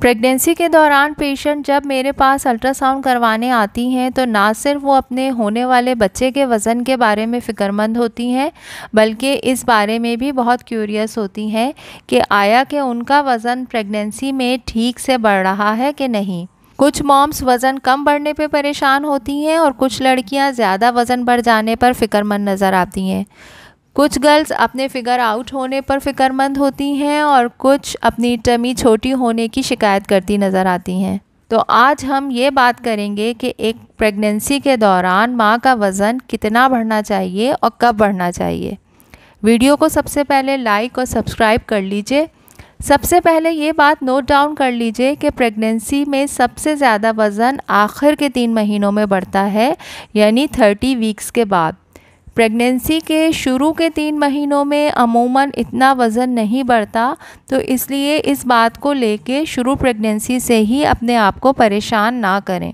pregnancy के दौरान patient जब मेरे पास अल्ट्रासाउंड करवाने आती हैं तो ना सिर्फ वो अपने होने वाले बच्चे के वज़न के बारे में फ़िक्रमंद होती हैं बल्कि इस बारे में भी बहुत क्यूरियस होती हैं कि आया कि उनका वज़न प्रेगनेंसी में ठीक से बढ़ रहा है कि नहीं कुछ मॉम्स वज़न कम बढ़ने पे परेशान होती हैं और कुछ लड़कियां ज़्यादा वज़न बढ़ जाने पर फ़िक्रमंद नज़र आती हैं कुछ गर्ल्स अपने फिगर आउट होने पर फिक्रमंद होती हैं और कुछ अपनी टमी छोटी होने की शिकायत करती नज़र आती हैं तो आज हम ये बात करेंगे कि एक प्रेगनेंसी के दौरान माँ का वज़न कितना बढ़ना चाहिए और कब बढ़ना चाहिए वीडियो को सबसे पहले लाइक और सब्सक्राइब कर लीजिए सबसे पहले ये बात नोट डाउन कर लीजिए कि प्रेगनेंसी में सबसे ज़्यादा वज़न आखिर के तीन महीनों में बढ़ता है यानी थर्टी वीक्स के बाद प्रेगनेंसी के शुरू के तीन महीनों में अमूमन इतना वज़न नहीं बढ़ता तो इसलिए इस बात को लेके शुरू प्रेगनेंसी से ही अपने आप को परेशान ना करें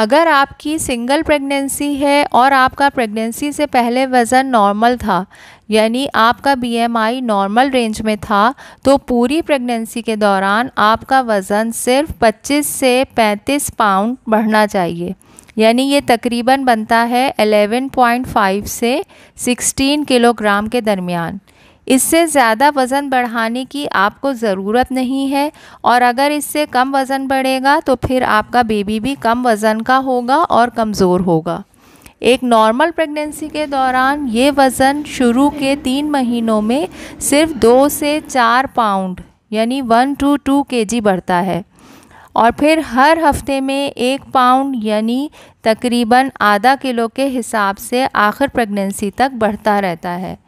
अगर आपकी सिंगल प्रेगनेंसी है और आपका प्रेगनेंसी से पहले वज़न नॉर्मल था यानी आपका बीएमआई नॉर्मल रेंज में था तो पूरी प्रेगनेंसी के दौरान आपका वज़न सिर्फ 25 से 35 पाउंड बढ़ना चाहिए यानी ये तकरीबन बनता है 11.5 से 16 किलोग्राम के दरमियान इससे ज़्यादा वज़न बढ़ाने की आपको ज़रूरत नहीं है और अगर इससे कम वज़न बढ़ेगा तो फिर आपका बेबी भी कम वज़न का होगा और कमज़ोर होगा एक नॉर्मल प्रेगनेंसी के दौरान ये वज़न शुरू के तीन महीनों में सिर्फ दो से चार पाउंड यानी वन टू टू के जी बढ़ता है और फिर हर हफ्ते में एक पाउंड यानी तकरीबन आधा किलो के हिसाब से आखिर प्रेगनेंसी तक बढ़ता रहता है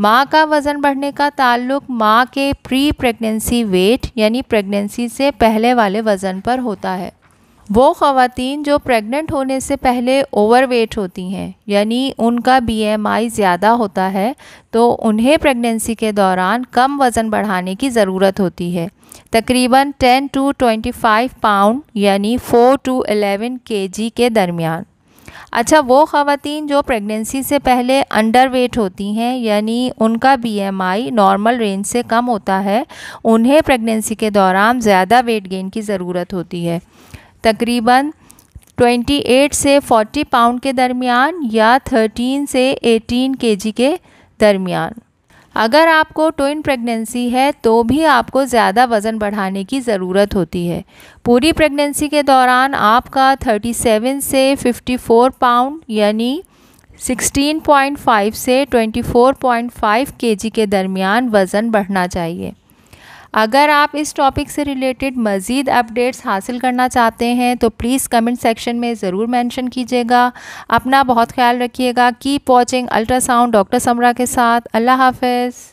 माँ का वज़न बढ़ने का ताल्लुक माँ के प्री प्रेगनेंसी वेट यानी प्रेगनेंसी से पहले वाले वज़न पर होता है वो ख़वातीन जो प्रेग्नेंट होने से पहले ओवरवेट होती हैं यानी उनका बीएमआई ज़्यादा होता है तो उन्हें प्रेगनेंसी के दौरान कम वज़न बढ़ाने की ज़रूरत होती है तकरीबन 10 टू 25 पाउंड यानी 4 टू 11 केजी के दरमियान अच्छा वो ख़वान जो प्रेगनेंसी से पहले अंडर वेट होती हैं यानी उनका बीएमआई नॉर्मल रेंज से कम होता है उन्हें प्रेगनेंसी के दौरान ज़्यादा वेट गेन की ज़रूरत होती है तकरीबन 28 से 40 पाउंड के दरमियान या 13 से 18 केजी के दरमियान अगर आपको ट्विन प्रेगनेंसी है तो भी आपको ज़्यादा वज़न बढ़ाने की ज़रूरत होती है पूरी प्रेगनेंसी के दौरान आपका 37 से 54 पाउंड यानी 16.5 से 24.5 केजी के दरमियान वज़न बढ़ना चाहिए अगर आप इस टॉपिक से रिलेटेड मज़ीद अपडेट्स हासिल करना चाहते हैं तो प्लीज़ कमेंट सेक्शन में ज़रूर मेंशन कीजिएगा अपना बहुत ख्याल रखिएगा keep watching ultrasound doctor Samra के साथ अल्लाह हाफिज़